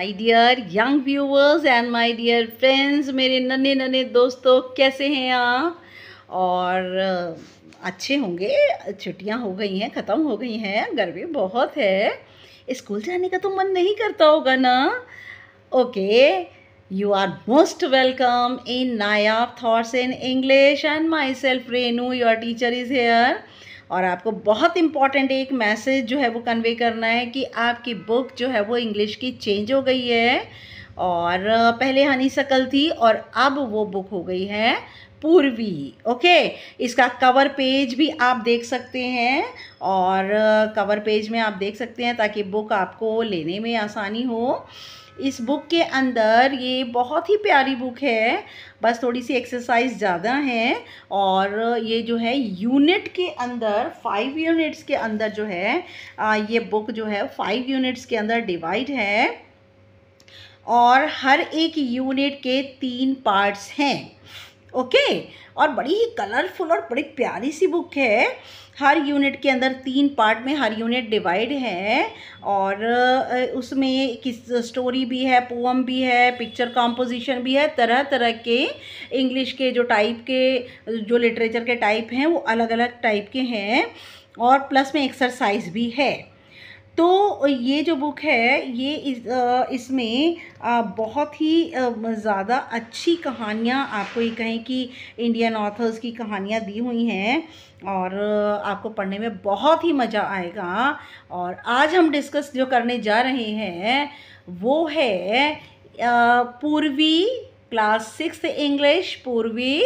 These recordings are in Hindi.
My dear young viewers and my dear friends मेरे नन्हे नन्हे दोस्तों कैसे हैं आप और अच्छे होंगे छुट्टियां हो गई हैं ख़त्म हो गई हैं गर्मी बहुत है स्कूल जाने का तो मन नहीं करता होगा ना okay you are most welcome in Nayab thoughts in English and myself Renu your teacher is here और आपको बहुत इम्पॉर्टेंट एक मैसेज जो है वो कन्वे करना है कि आपकी बुक जो है वो इंग्लिश की चेंज हो गई है और पहले हनी सकल थी और अब वो बुक हो गई है पूर्वी ओके इसका कवर पेज भी आप देख सकते हैं और कवर पेज में आप देख सकते हैं ताकि बुक आपको लेने में आसानी हो इस बुक के अंदर ये बहुत ही प्यारी बुक है बस थोड़ी सी एक्सरसाइज ज़्यादा है और ये जो है यूनिट के अंदर फाइव यूनिट्स के अंदर जो है ये बुक जो है फाइव यूनिट्स के अंदर डिवाइड है और हर एक यूनिट के तीन पार्ट्स हैं ओके और बड़ी ही कलरफुल और बड़ी प्यारी सी बुक है हर यूनिट के अंदर तीन पार्ट में हर यूनिट डिवाइड है और उसमें किस स्टोरी भी है पोम भी है पिक्चर कॉम्पोजिशन भी है तरह तरह के इंग्लिश के जो टाइप के जो लिटरेचर के टाइप हैं वो अलग अलग टाइप के हैं और प्लस में एक्सरसाइज भी है तो ये जो बुक है ये इस इसमें बहुत ही ज़्यादा अच्छी कहानियाँ आपको ये कहें कि इंडियन ऑथर्स की कहानियाँ दी हुई हैं और आपको पढ़ने में बहुत ही मज़ा आएगा और आज हम डिस्कस जो करने जा रहे हैं वो है Poorvi class six English Poorvi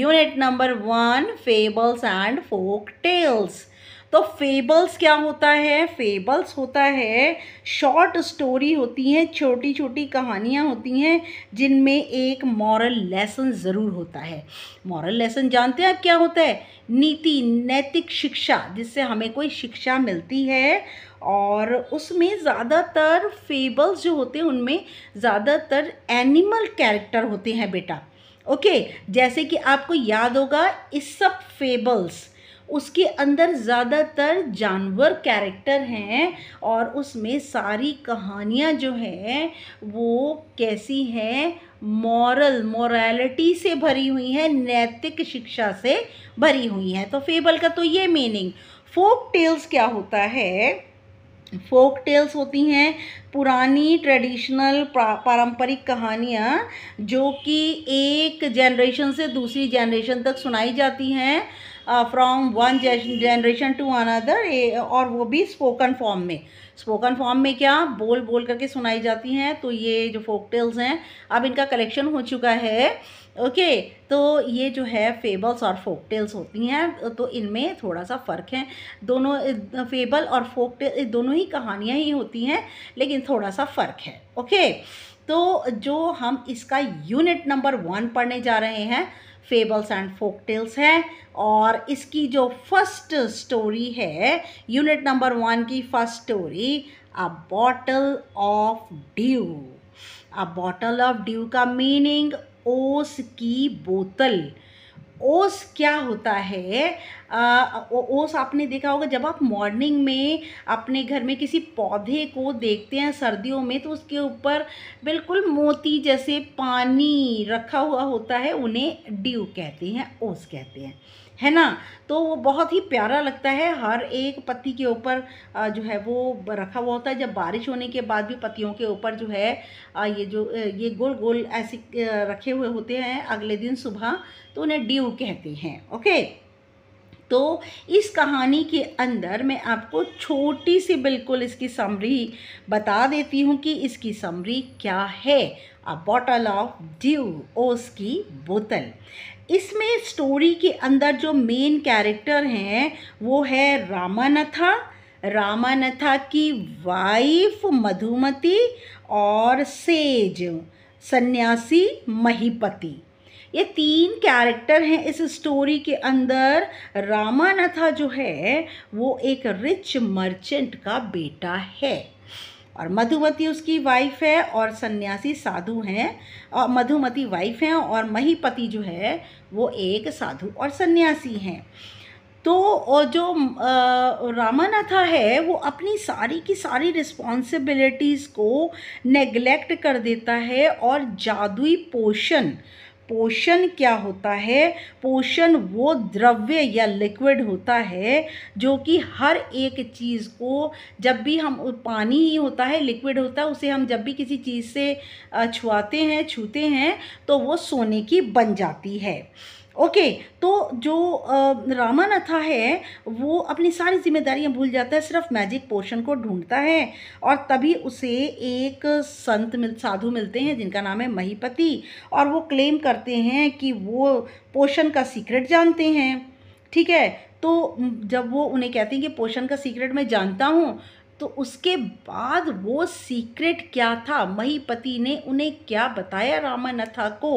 unit number one fables and folk tales तो फेबल्स क्या होता है फेबल्स होता है शॉर्ट स्टोरी होती हैं छोटी छोटी कहानियाँ होती हैं जिनमें एक मॉरल लेसन ज़रूर होता है मॉरल लेसन जानते हैं आप क्या होता है नीति नैतिक शिक्षा जिससे हमें कोई शिक्षा मिलती है और उसमें ज़्यादातर फेबल्स जो होते हैं उनमें ज़्यादातर एनिमल कैरेक्टर होते हैं बेटा ओके okay, जैसे कि आपको याद होगा इस सब फेबल्स उसके अंदर ज़्यादातर जानवर कैरेक्टर हैं और उसमें सारी कहानियाँ जो हैं वो कैसी हैं मॉरल मॉरेलिटी से भरी हुई हैं नैतिक शिक्षा से भरी हुई हैं तो फेबल का तो ये मीनिंग फोक टेल्स क्या होता है फोक टेल्स होती हैं पुरानी ट्रेडिशनल पारंपरिक कहानियाँ जो कि एक जनरेशन से दूसरी जनरेशन तक सुनाई जाती हैं from one generation to another और वो भी स्पोकन फॉर्म में स्पोकन फॉर्म में क्या बोल बोल करके सुनाई जाती हैं तो ये जो फोक टेल्स हैं अब इनका कलेक्शन हो चुका है ओके तो ये जो है फेबल्स और फोक टेल्स होती हैं तो इनमें थोड़ा सा फ़र्क है दोनों फेबल और फोक टेल दोनों ही कहानियाँ ही होती हैं लेकिन थोड़ा सा फ़र्क है ओके तो जो हम इसका यूनिट नंबर वन पढ़ने जा रहे हैं फेबल्स एंड फोक टेल्स है और इसकी जो फर्स्ट स्टोरी है यूनिट नंबर वन की first story a bottle of dew a bottle of dew का मीनिंग ओस की बोतल ओस क्या होता है आ, ओस आपने देखा होगा जब आप मॉर्निंग में अपने घर में किसी पौधे को देखते हैं सर्दियों में तो उसके ऊपर बिल्कुल मोती जैसे पानी रखा हुआ होता है उन्हें ड्यू कहते हैं ओस कहते हैं है ना तो वो बहुत ही प्यारा लगता है हर एक पत्ती के ऊपर जो है वो रखा हुआ होता है जब बारिश होने के बाद भी पत्तियों के ऊपर जो है ये जो ये गोल गोल ऐसे रखे हुए होते हैं अगले दिन सुबह तो उन्हें ड्यू कहते हैं ओके तो इस कहानी के अंदर मैं आपको छोटी सी बिल्कुल इसकी समरी बता देती हूँ कि इसकी समरी क्या है अ बॉटल ऑफ ड्यू ओस की बोतल इसमें स्टोरी के अंदर जो मेन कैरेक्टर हैं वो है रामानथा रामानथा की वाइफ मधुमती और सेज सन्यासी महीपति ये तीन कैरेक्टर हैं इस स्टोरी के अंदर रामानथा जो है वो एक रिच मर्चेंट का बेटा है और मधुमती उसकी वाइफ है और सन्यासी साधु हैं और मधुमती वाइफ हैं और महीपति जो है वो एक साधु और सन्यासी हैं तो और जो रामानाथा है वो अपनी सारी की सारी रिस्पॉन्सिबिलिटीज़ को नेग्लेक्ट कर देता है और जादुई पोषण पोषण क्या होता है पोषण वो द्रव्य या लिक्विड होता है जो कि हर एक चीज़ को जब भी हम पानी ही होता है लिक्विड होता है उसे हम जब भी किसी चीज़ से छुआते हैं छूते हैं तो वो सोने की बन जाती है ओके तो जो रामानथा है वो अपनी सारी जिम्मेदारियां भूल जाता है सिर्फ मैजिक पोर्शन को ढूंढता है और तभी उसे एक संत मिल साधु मिलते हैं जिनका नाम है महीपति और वो क्लेम करते हैं कि वो पोषण का सीक्रेट जानते हैं ठीक है तो जब वो उन्हें कहते हैं कि पोषण का सीक्रेट मैं जानता हूँ तो उसके बाद वो सीक्रेट क्या था महीपति ने उन्हें क्या बताया रामानथा को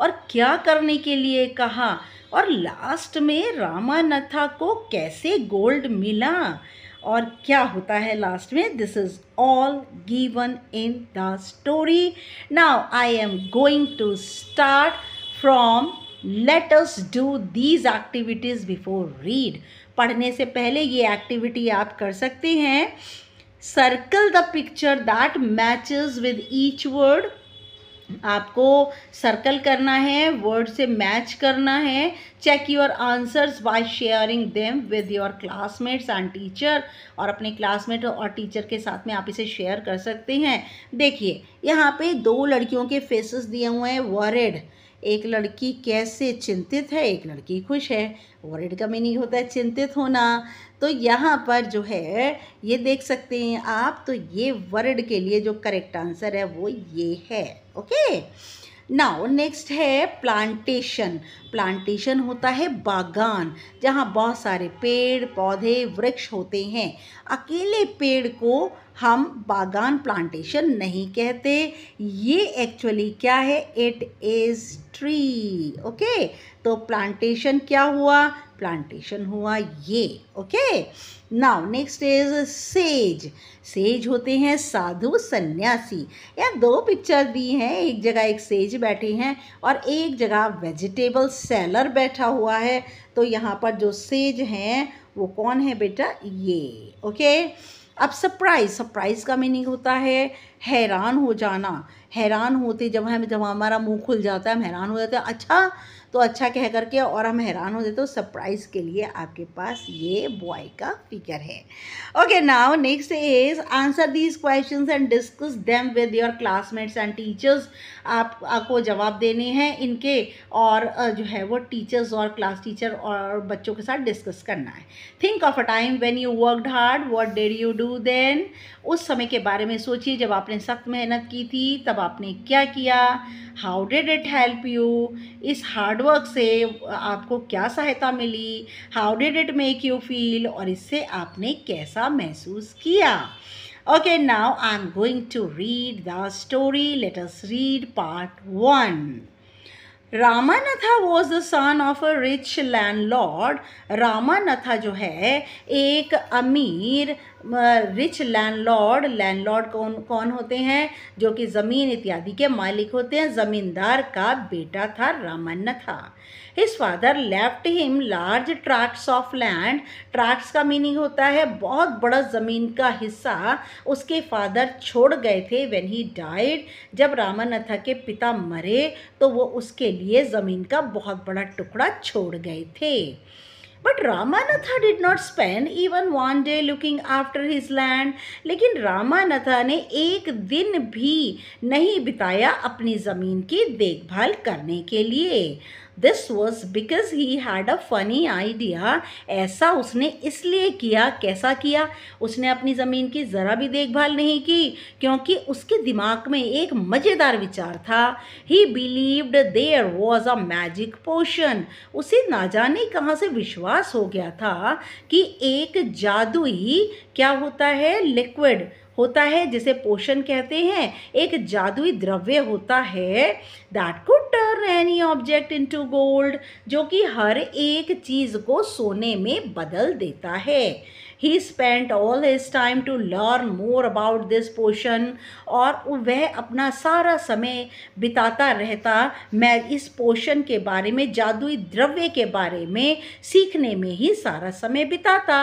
और क्या करने के लिए कहा और लास्ट में रामानथा को कैसे गोल्ड मिला और क्या होता है लास्ट में this is all given in the story now I am going to start from let us do these activities before read पढ़ने से पहले ये एक्टिविटी आप कर सकते हैं circle the picture that matches with each word आपको सर्कल करना है वर्ड से मैच करना है check your answers by sharing them with your classmates and teacher और अपने क्लासमेट और टीचर के साथ में आप इसे शेयर कर सकते हैं देखिए यहाँ पे दो लड़कियों के फेसेस दिए हुए हैं वरेड एक लड़की कैसे चिंतित है एक लड़की खुश है वर्ड का मीनिंग होता है चिंतित होना तो यहाँ पर जो है ये देख सकते हैं आप तो ये वर्ड के लिए जो करेक्ट आंसर है वो ये है ओके नाउ नेक्स्ट है प्लांटेशन प्लांटेशन होता है बागान जहाँ बहुत सारे पेड़ पौधे वृक्ष होते हैं अकेले पेड़ को हम बागान प्लांटेशन नहीं कहते ये एक्चुअली क्या है इट इज़ ट्री ओके तो प्लांटेशन क्या हुआ प्लांटेशन हुआ ये okay now next is sage sage होते हैं साधु सन्यासी या दो पिक्चर दी हैं एक जगह एक सेज बैठे हैं और एक जगह वेजिटेबल सेलर बैठा हुआ है तो यहाँ पर जो सेज हैं वो कौन है बेटा ये ओके okay? अब सरप्राइज सरप्राइज का मीनिंग होता है हैरान हो जाना हैरान होते जब हम जब हमारा मुंह खुल जाता है हम हैरान हो जाते हैं अच्छा तो अच्छा कह करके और हम हैरान हो जाते हो तो सरप्राइज़ के लिए आपके पास ये बॉय का फिगर है okay now next is answer these question and discuss them with your classmates and teachers आप आपको जवाब देने हैं इनके और जो है वो टीचर्स और क्लास टीचर और बच्चों के साथ डिस्कस करना है think of a time when you worked hard what did you do then उस समय के बारे में सोचिए जब आपने सख्त मेहनत की थी तब आपने क्या किया how did it help you इस हार्डवर्क से आपको क्या सहायता मिली how did it make you feel और इससे आपने कैसा महसूस किया okay now I am going to read the story let us read part one Ramanatha was the son of a rich landlord Ramanatha जो है एक अमीर रिच लैंडलॉर्ड लैंडलॉर्ड कौन कौन होते हैं जो कि ज़मीन इत्यादि के मालिक होते हैं ज़मींदार का बेटा था रामन्न था his father left him large tracts of land tracts का मीनिंग होता है बहुत बड़ा ज़मीन का हिस्सा उसके फादर छोड़ गए थे वेन ही डाइड जब रामानथा के पिता मरे तो वो उसके लिए ज़मीन का बहुत बड़ा टुकड़ा छोड़ गए थे but Ramanatha did not spend even one day looking after his land लेकिन रामानथा ने एक दिन भी नहीं बिताया अपनी ज़मीन की देखभाल करने के लिए this was because he had a funny idea ऐसा उसने इसलिए किया कैसा किया उसने अपनी ज़मीन की ज़रा भी देखभाल नहीं की क्योंकि उसके दिमाग में एक मज़ेदार विचार था he believed there was a magic potion उसे ना जाने कहाँ से विश्वास हो गया था कि एक ही क्या होता है लिक्विड होता है जिसे पोषण कहते हैं एक जादुई द्रव्य होता है that could turn any object into gold जो कि हर एक चीज़ को सोने में बदल देता है he spent all his time to learn more about this potion और वह अपना सारा समय बिताता रहता मैं इस पोशन के बारे में जादुई द्रव्य के बारे में सीखने में ही सारा समय बिताता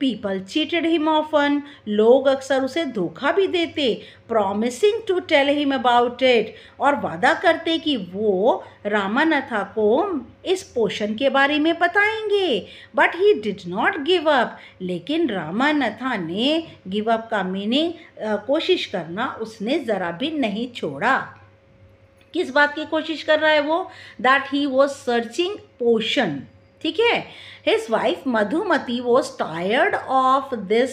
पीपल चीटेड हिम ऑफन लोग अक्सर उसे धोखा भी देते promising to tell him about it और वादा करते कि वो रामानथा को इस पोषण के बारे में बताएंगे but he did not give up लेकिन रामानथा ने गिव अप का मीनिंग कोशिश करना उसने ज़रा भी नहीं छोड़ा किस बात की कोशिश कर रहा है वो that he was searching potion ठीक है his wife Madhumati was tired of this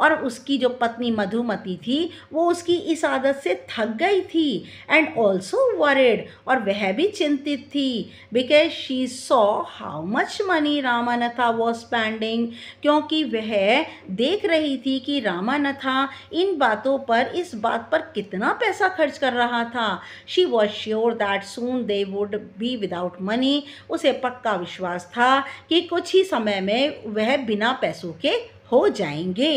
और उसकी जो पत्नी मधुमती थी वो उसकी इस आदत से थक गई थी एंड ऑल्सो वरिड और वह भी चिंतित थी because she saw how much money Ramanatha was spending क्योंकि वह देख रही थी कि रामानथा इन बातों पर इस बात पर कितना पैसा खर्च कर रहा था she was sure that soon they would be without money उसे पक्का विश्वास था कि कुछ ही समय में वह बिना पैसों के हो जाएंगे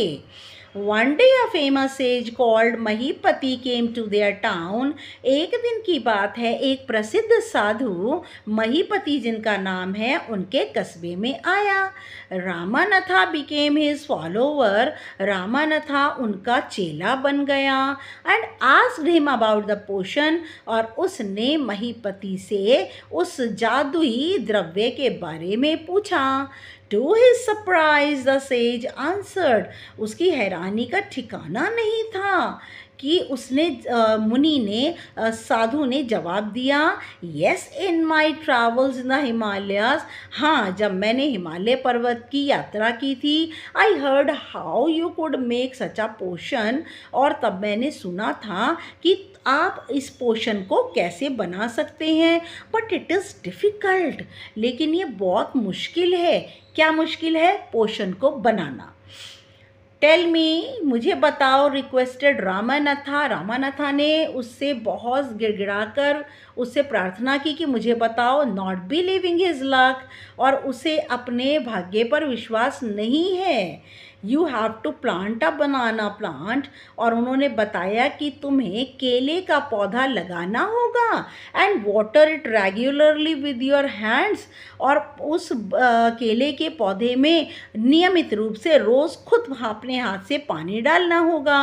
one day a famous sage called Mahipati came to their town एक दिन की बात है एक प्रसिद्ध साधु महीपति जिनका नाम है उनके कस्बे में आया Ramanatha became his follower Ramanatha उनका चेला बन गया एंड आज हिम अबाउट द पोशन और उसने महीपति से उस जादुई द्रव्य के बारे में पूछा to his surprise the sage answered उसकी हैरानी का ठिकाना नहीं था कि उसने मुनि ने साधु ने जवाब दिया yes in my travels in the Himalayas हाँ जब मैंने हिमालय पर्वत की यात्रा की थी I heard how you could make such a potion और तब मैंने सुना था कि आप इस पोशन को कैसे बना सकते हैं बट इट इज़ डिफ़िकल्ट लेकिन ये बहुत मुश्किल है क्या मुश्किल है पोशन को बनाना टेल मी मुझे बताओ रिक्वेस्टेड रामानाथा रामानाथा ने उससे बहुत गिड़गिड़ा कर उससे प्रार्थना की कि मुझे बताओ not believing his luck और उसे अपने भाग्य पर विश्वास नहीं है you have to plant a banana plant और उन्होंने बताया कि तुम्हें केले का पौधा लगाना होगा and water it regularly with your hands और उस केले के पौधे में नियमित रूप से रोज़ खुद अपने हाथ से पानी डालना होगा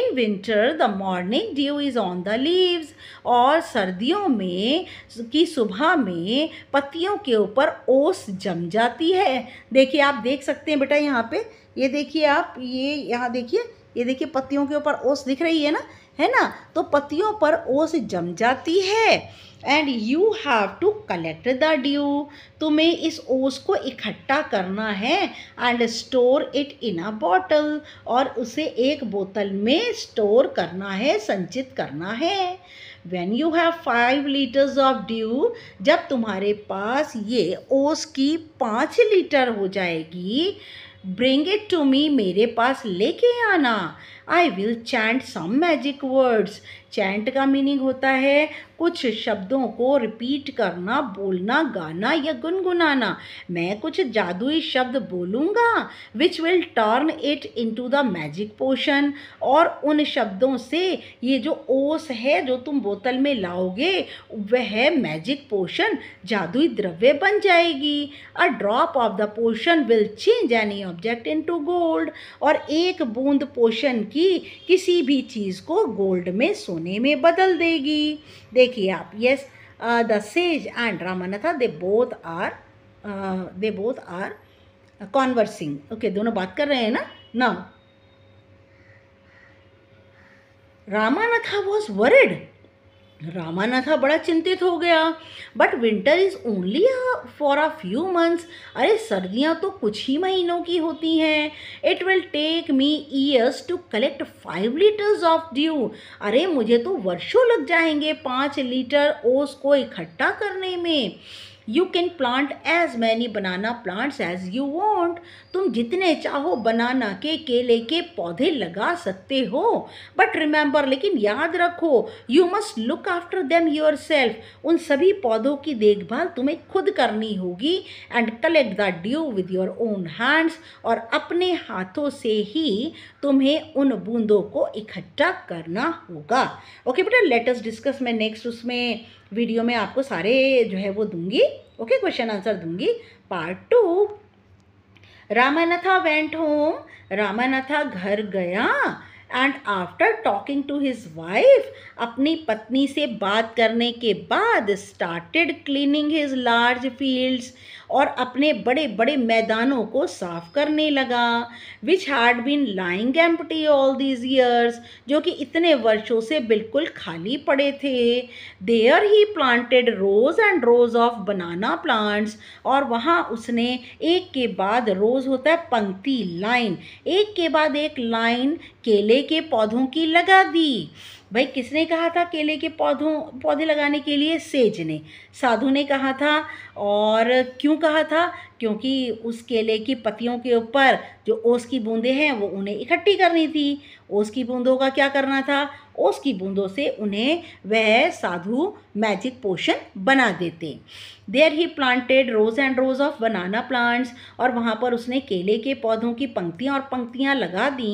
in winter the morning dew is on the leaves और सर्दियों में की सुबह में पत्तियों के ऊपर ओस जम जाती है देखिए आप देख सकते हैं बेटा यहाँ पे ये देखिए आप ये यहाँ देखिए ये देखिए पत्तियों के ऊपर ओस दिख रही है ना है ना तो पत्तियों पर ओस जम जाती है and you have to collect the dew तुम्हें इस ओस को इकट्ठा करना है and store it in a bottle और उसे एक बोतल में स्टोर करना है संचित करना है when you have five litres of dew जब तुम्हारे पास ये ओस की पाँच लीटर हो जाएगी ब्रिंग इट टू मी मेरे पास लेके आना I will chant some magic words chant का मीनिंग होता है कुछ शब्दों को रिपीट करना बोलना गाना या गुनगुनाना मैं कुछ जादुई शब्द बोलूँगा which will turn it to the magic potion और उन शब्दों से ये जो ओस है जो तुम बोतल में लाओगे वह मैजिक पोशन जादुई द्रव्य बन जाएगी a drop of the potion will change any object into gold और एक बूंद पोशन की किसी भी चीज़ को गोल्ड में सोने सोने में बदल देगी देखिए आप yes the sage and Ramanatha they both are they both are conversing okay दोनों बात कर रहे हैं ना ना रामानाथा वॉज वर्ड था बड़ा चिंतित हो गया but winter is only for a few months अरे सर्दियाँ तो कुछ ही महीनों की होती हैं it will take me years to collect five litres of dew अरे मुझे तो वर्षों लग जाएंगे पाँच लीटर ओस को इकट्ठा करने में you can plant as many banana plants as you want तुम जितने चाहो बनाना के केले के पौधे लगा सकते हो बट रिमेंबर लेकिन याद रखो you must look after them yourself उन सभी पौधों की देखभाल तुम्हें खुद करनी होगी and collect the dew with your own hands और अपने हाथों से ही तुम्हें उन बूंदों को इकट्ठा करना होगा ओके बेटा लेटेस्ट डिस्कस मैं नेक्स्ट उसमें वीडियो में आपको सारे जो है वो दूंगी ओके क्वेश्चन आंसर दूंगी part two Ramanatha went home Ramanatha घर गया and after talking to his wife अपनी पत्नी से बात करने के बाद started cleaning his large fields और अपने बड़े बड़े मैदानों को साफ करने लगा which had been lying empty all these years जो कि इतने वर्षों से बिल्कुल खाली पड़े थे there he planted rows and rows of banana plants और वहाँ उसने एक के बाद रोज़ होता है पंक्ति लाइन एक के बाद एक लाइन केले के पौधों की लगा दी भाई किसने कहा था केले के पौधों पौधे लगाने के लिए सेज ने साधु ने कहा था और क्यों कहा था क्योंकि उस केले की पत्तियों के ऊपर जो ओस की बूंदें हैं वो उन्हें इकट्ठी करनी थी ओस की बूंदों का क्या करना था ओस की बूंदों से उन्हें वह साधु मैजिक पोशन बना देते there he planted rows and rows of banana plants और वहाँ पर उसने केले के पौधों की पंक्तियाँ और पंक्तियाँ लगा दी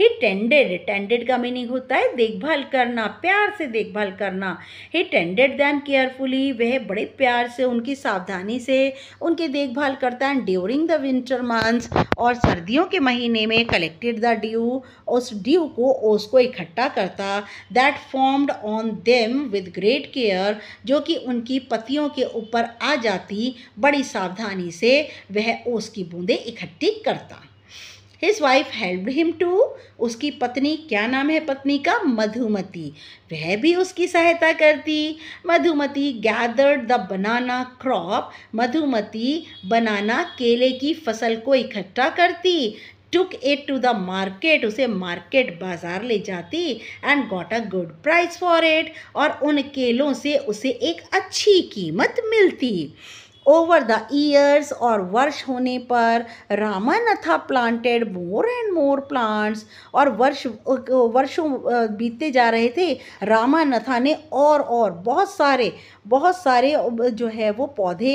ही टेंडेड टेंडेड का मीनिंग होता है देखभाल करना प्यार से देखभाल करना ही टेंडेड दैन केयरफुली वह बड़े प्यार से उनकी सावधानी से उनकी देखभाल कर करता है ड्यूरिंग द विंटर मंथ्स और सर्दियों के महीने में कलेक्टेड द ड्यू उस ड्यू को ओस को इकट्ठा करता that formed on them with great care जो कि उनकी पतियों के ऊपर आ जाती बड़ी सावधानी से वह ओस की बूंदें इकट्ठी करता his wife help him too उसकी पत्नी क्या नाम है पत्नी का मधुमती वह भी उसकी सहायता करती Madhumati gathered the banana crop Madhumati banana केले की फसल को इकट्ठा करती took it to the market उसे मार्केट बाजार ले जाती and got a good price for it और उन केलों से उसे एक अच्छी कीमत मिलती ओवर द ईयर्स और वर्ष होने पर Ramanatha planted more and more plants और वर्ष वर्षों बीतते जा रहे थे रामानथा ने और और बहुत सारे बहुत सारे जो है वो पौधे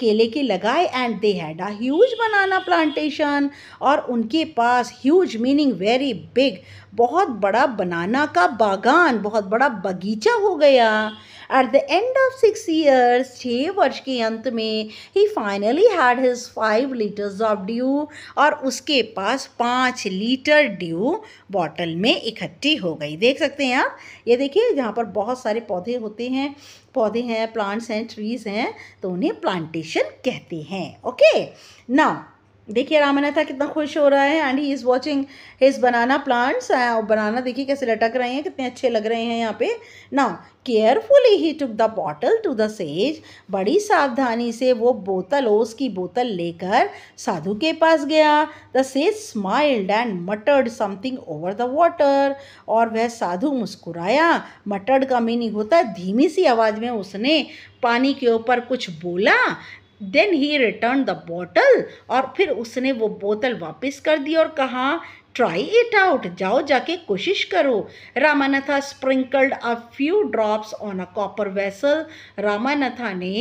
केले के लगाए and they had a huge banana plantation और उनके पास ह्यूज मीनिंग वेरी बिग बहुत बड़ा बनाना का बागान बहुत बड़ा बगीचा हो गया at the end of six years छः वर्ष के अंत में he finally had his five litres of dew और उसके पास पाँच लीटर ड्यू बॉटल में इकट्ठी हो गई देख सकते हैं आप ये देखिए जहाँ पर बहुत सारे पौधे होते हैं पौधे हैं प्लांट्स हैं ट्रीज हैं तो उन्हें प्लांटेशन कहते हैं ओके नाउ देखिए रामानथा कितना खुश हो रहा है and he is watching his banana plants और बनाना देखिए कैसे लटक रहे हैं कितने अच्छे लग रहे हैं यहाँ पे ना carefully he took the bottle to the sage बड़ी सावधानी से वो बोतल ओस की बोतल लेकर साधु के पास गया the sage smiled and muttered something over the water और वह साधु मुस्कुराया मटर्ड का मीनिंग होता है धीमी सी आवाज़ में उसने पानी के ऊपर कुछ बोला then he return the bottle और फिर उसने वो बोतल वापस कर दी और कहा ट्राई इट आउट जाओ जाके कोशिश करो Ramanatha sprinkled a few drops on a copper vessel Ramanatha ने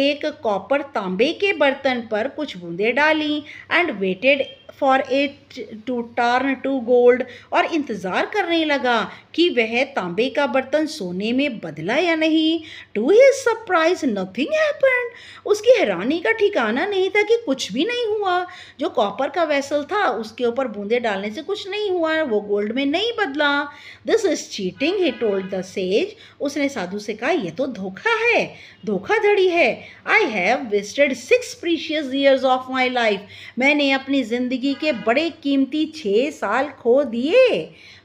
एक कॉपर तांबे के बर्तन पर कुछ बूंदें डाली and waited for it to turn to gold और इंतज़ार करने लगा कि वह तांबे का बर्तन सोने में बदला या नहीं to his surprise nothing happen उसकी हैरानी का ठिकाना नहीं था कि कुछ भी नहीं हुआ जो कॉपर का वेसल था उसके ऊपर बूंदे डालने से कुछ नहीं हुआ वो गोल्ड में नहीं बदला this is cheating he told the sage उसने साधु से कहा यह तो धोखा है धोखाधड़ी है I have wasted six precious years of my life मैंने अपनी ज़िंदगी जी के बड़े कीमती छः साल खो दिए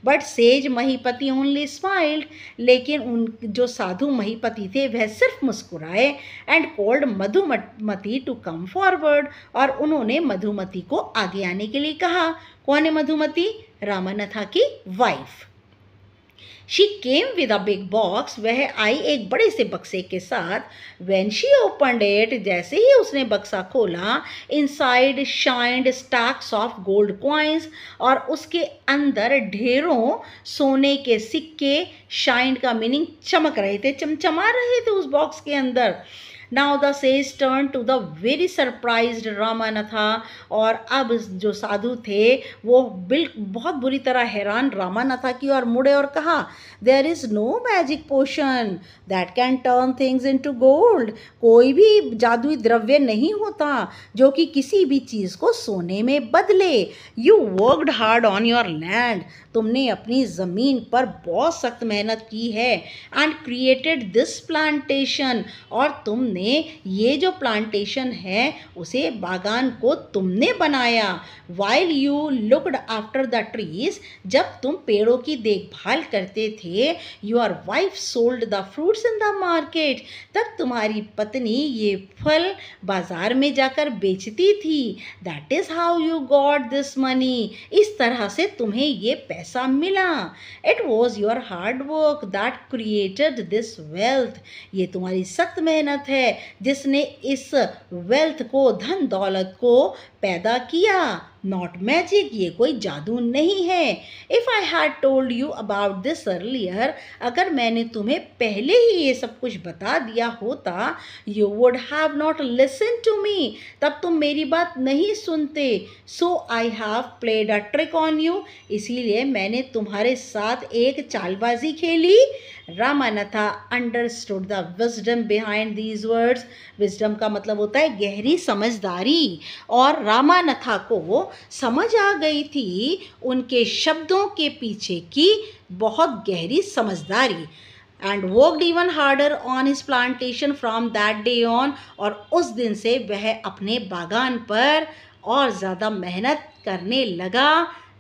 but sage Mahipati only smiled लेकिन उन जो साधु महीपति थे वह सिर्फ मुस्कुराए and called Madhumati to come forward और उन्होंने मधुमती को आगे आने के लिए कहा कौन है मधुमती रामानथा की wife she came with a big box वह आई एक बड़े से बक्से के साथ वेन शी ओपन डेट जैसे ही उसने बक्सा खोला inside shined stacks of gold coins और उसके अंदर ढेरों सोने के सिक्के शाइंड का मीनिंग चमक रहे थे चमचमा रहे थे उस बॉक्स के अंदर now the sage turn to the very surprise Ramanatha और अब जो साधु थे वो बिल बहुत बुरी तरह हैरान रामानाथा की और मुड़े और कहा there is no magic potion that can turn things into gold कोई भी जादुई द्रव्य नहीं होता जो कि किसी भी चीज़ को सोने में बदले you worked hard on your land तुमने अपनी ज़मीन पर बहुत सख्त मेहनत की है एंड क्रिएटेड दिस प्लांटेशन और तुमने ये जो प्लांटेशन है उसे बागान को तुमने बनाया while you looked after the trees जब तुम पेड़ों की देखभाल करते थे your wife sold the fruits in the market तब तुम्हारी पत्नी ये फल बाज़ार में जाकर बेचती थी that is how you got this money इस तरह से तुम्हें ये पैसे पैसा मिला it was your hard work that created this wealth ये तुम्हारी सख्त मेहनत है जिसने इस वेल्थ को धन दौलत को पैदा किया नॉट मैजिक ये कोई जादू नहीं है if I had told you about this earlier अगर मैंने तुम्हें पहले ही ये सब कुछ बता दिया होता you would have not listen to me तब तुम मेरी बात नहीं सुनते so I have played a trick on you इसीलिए मैंने तुम्हारे साथ एक चालबाजी खेली Ramanatha understood the wisdom behind these words wisdom का मतलब होता है गहरी समझदारी और रामानथा को वो समझ आ गई थी उनके शब्दों के पीछे की बहुत गहरी समझदारी and worked even harder on his plantation from that day on और उस दिन से वह अपने बागान पर और ज़्यादा मेहनत करने लगा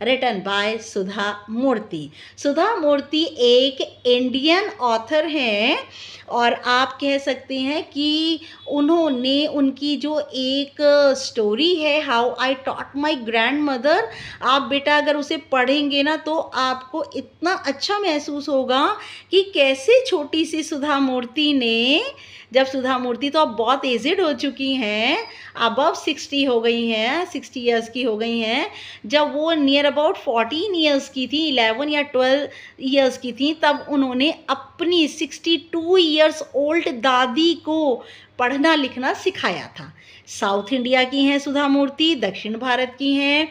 रिटन बाय सुधा मूर्ति सुधा मूर्ति एक इंडियन ऑथर हैं और आप कह सकते हैं कि उन्होंने उनकी जो एक स्टोरी है how I taught my grandmother आप बेटा अगर उसे पढ़ेंगे ना तो आपको इतना अच्छा महसूस होगा कि कैसे छोटी सी सुधा मूर्ति ने जब सुधा मूर्ति तो अब बहुत एजड हो चुकी हैं अबव सिक्सटी हो गई हैं सिक्सटी ईयर्स की हो गई हैं जब वो नियर अबाउट फोर्टीन ईयर्स की थी इलेवन या ट्वेल्व ईयर्स की थी तब उन्होंने अपनी सिक्सटी टू ईयर्स ओल्ड दादी को पढ़ना लिखना सिखाया था साउथ इंडिया की हैं सुधा मूर्ति दक्षिण भारत की हैं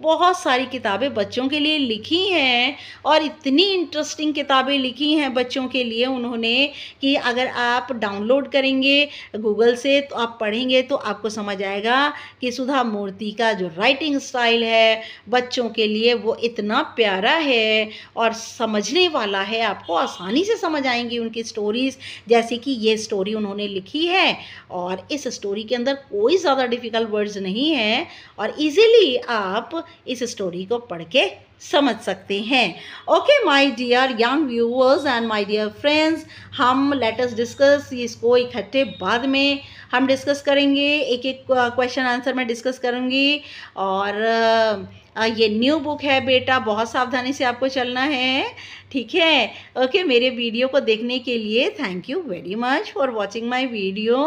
बहुत सारी किताबें बच्चों के लिए लिखी हैं और इतनी इंटरेस्टिंग किताबें लिखी हैं बच्चों के लिए उन्होंने कि अगर आप डाउनलोड करेंगे गूगल से तो आप पढ़ेंगे तो आपको समझ आएगा कि सुधा मूर्ति का जो राइटिंग स्टाइल है बच्चों के लिए वो इतना प्यारा है और समझने वाला है आपको आसानी से समझ आएंगी उनकी स्टोरीज़ जैसे कि ये स्टोरी उन्होंने लिखी है और इस स्टोरी के अंदर कोई ज़्यादा डिफ़िकल्ट वर्ड्स नहीं है और इजीली आप इस स्टोरी को पढ़ के समझ सकते हैं okay my dear young viewers and my dear friends हम लेटस डिस्कस इसको इकट्ठे बाद में हम डिस्कस करेंगे एक एक क्वेश्चन आंसर मैं डिस्कस करूँगी और ये न्यू बुक है बेटा बहुत सावधानी से आपको चलना है ठीक है ओके मेरे वीडियो को देखने के लिए thank you very much for watching my video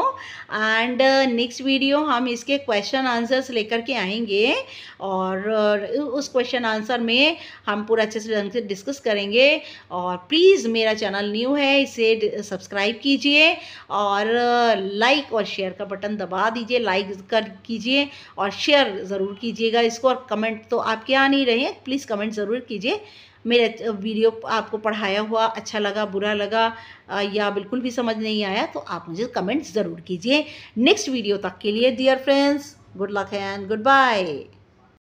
and next video हम इसके क्वेश्चन आंसर्स लेकर के आएंगे और uh, उस क्वेश्चन आंसर में हम पूरा अच्छे से ढंग से डिस्कस करेंगे और प्लीज़ मेरा चैनल न्यू है इसे सब्सक्राइब कीजिए और लाइक uh, और शेयर का बटन दबा दीजिए लाइक कर कीजिए और शेयर ज़रूर कीजिएगा इसको और कमेंट तो आपके आ नहीं रहे हैं प्लीज़ कमेंट ज़रूर कीजिए मेरे वीडियो आपको पढ़ाया हुआ अच्छा लगा बुरा लगा या बिल्कुल भी समझ नहीं आया तो आप मुझे कमेंट ज़रूर कीजिए नेक्स्ट वीडियो तक के लिए dear friends good luck and good bye